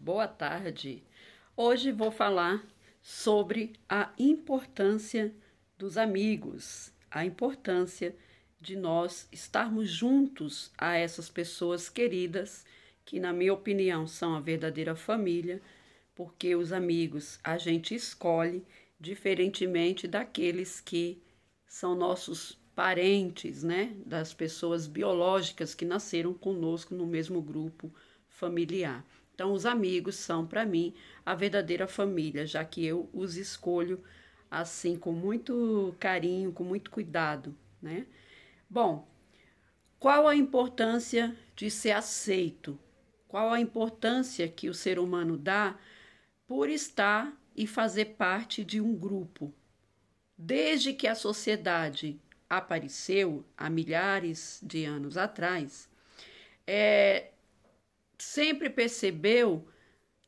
boa tarde. Hoje vou falar sobre a importância dos amigos, a importância de nós estarmos juntos a essas pessoas queridas, que, na minha opinião, são a verdadeira família, porque os amigos a gente escolhe, diferentemente daqueles que são nossos parentes, né, das pessoas biológicas que nasceram conosco no mesmo grupo familiar. Então, os amigos são para mim a verdadeira família, já que eu os escolho assim com muito carinho, com muito cuidado, né? Bom, qual a importância de ser aceito? Qual a importância que o ser humano dá por estar e fazer parte de um grupo? Desde que a sociedade apareceu há milhares de anos atrás, é, sempre percebeu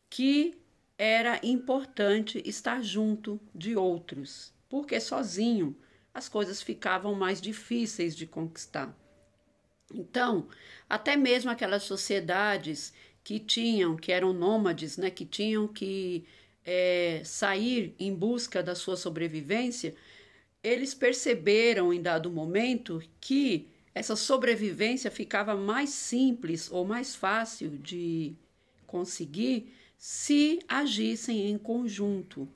que era importante estar junto de outros, porque sozinho as coisas ficavam mais difíceis de conquistar. Então, até mesmo aquelas sociedades que tinham, que eram nômades, né, que tinham que é, sair em busca da sua sobrevivência, eles perceberam em dado momento que essa sobrevivência ficava mais simples ou mais fácil de conseguir se agissem em conjunto.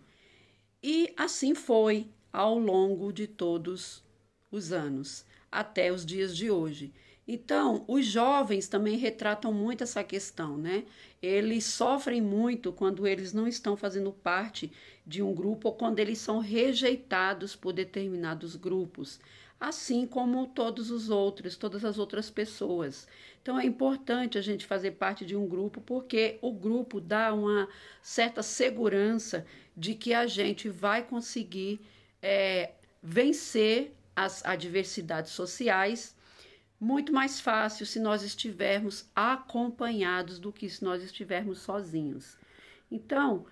E assim foi ao longo de todos os anos, até os dias de hoje. Então, os jovens também retratam muito essa questão, né? Eles sofrem muito quando eles não estão fazendo parte de um grupo ou quando eles são rejeitados por determinados grupos assim como todos os outros, todas as outras pessoas. Então é importante a gente fazer parte de um grupo, porque o grupo dá uma certa segurança de que a gente vai conseguir é, vencer as adversidades sociais muito mais fácil se nós estivermos acompanhados do que se nós estivermos sozinhos. Então,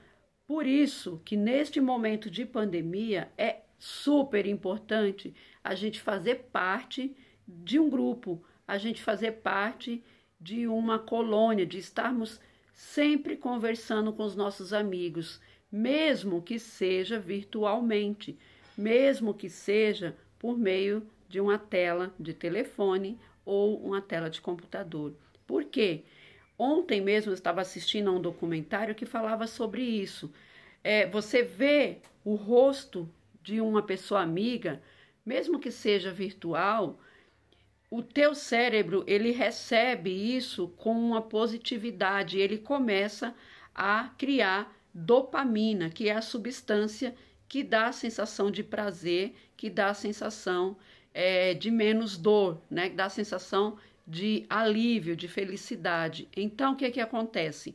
por isso que neste momento de pandemia é super importante a gente fazer parte de um grupo, a gente fazer parte de uma colônia, de estarmos sempre conversando com os nossos amigos, mesmo que seja virtualmente, mesmo que seja por meio de uma tela de telefone ou uma tela de computador. Por quê? Ontem mesmo eu estava assistindo a um documentário que falava sobre isso. É, você vê o rosto de uma pessoa amiga, mesmo que seja virtual, o teu cérebro ele recebe isso com uma positividade, ele começa a criar dopamina, que é a substância que dá a sensação de prazer, que dá a sensação é, de menos dor, né? dá a sensação de alívio, de felicidade. Então, o que, é que acontece?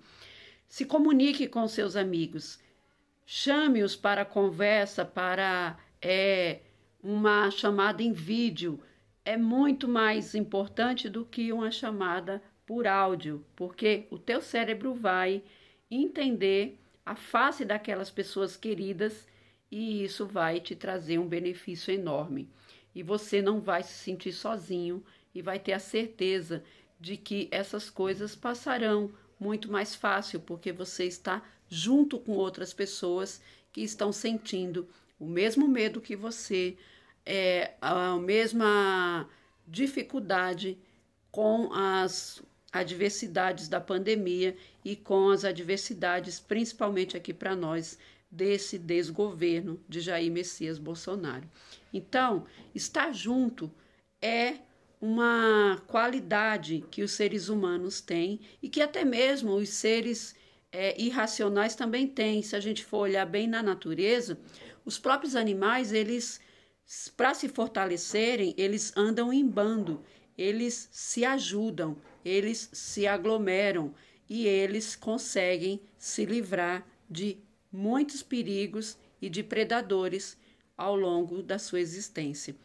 Se comunique com seus amigos, chame-os para conversa, para é, uma chamada em vídeo. É muito mais importante do que uma chamada por áudio, porque o teu cérebro vai entender a face daquelas pessoas queridas e isso vai te trazer um benefício enorme. E você não vai se sentir sozinho e vai ter a certeza de que essas coisas passarão muito mais fácil, porque você está junto com outras pessoas que estão sentindo o mesmo medo que você, é, a mesma dificuldade com as adversidades da pandemia e com as adversidades, principalmente aqui para nós, desse desgoverno de Jair Messias Bolsonaro. Então, estar junto é uma qualidade que os seres humanos têm e que até mesmo os seres é, irracionais também têm. Se a gente for olhar bem na natureza, os próprios animais, eles, para se fortalecerem, eles andam em bando, eles se ajudam, eles se aglomeram e eles conseguem se livrar de muitos perigos e de predadores ao longo da sua existência.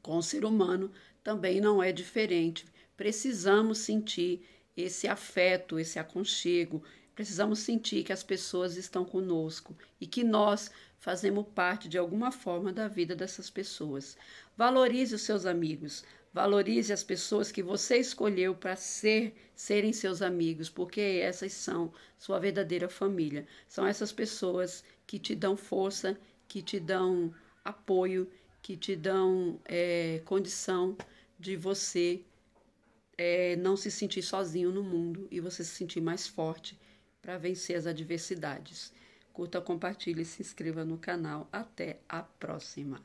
Com o ser humano também não é diferente. Precisamos sentir esse afeto, esse aconchego, Precisamos sentir que as pessoas estão conosco e que nós fazemos parte de alguma forma da vida dessas pessoas. Valorize os seus amigos, valorize as pessoas que você escolheu para ser serem seus amigos, porque essas são sua verdadeira família. São essas pessoas que te dão força, que te dão apoio, que te dão é, condição de você é, não se sentir sozinho no mundo e você se sentir mais forte para vencer as adversidades. Curta, compartilhe e se inscreva no canal. Até a próxima!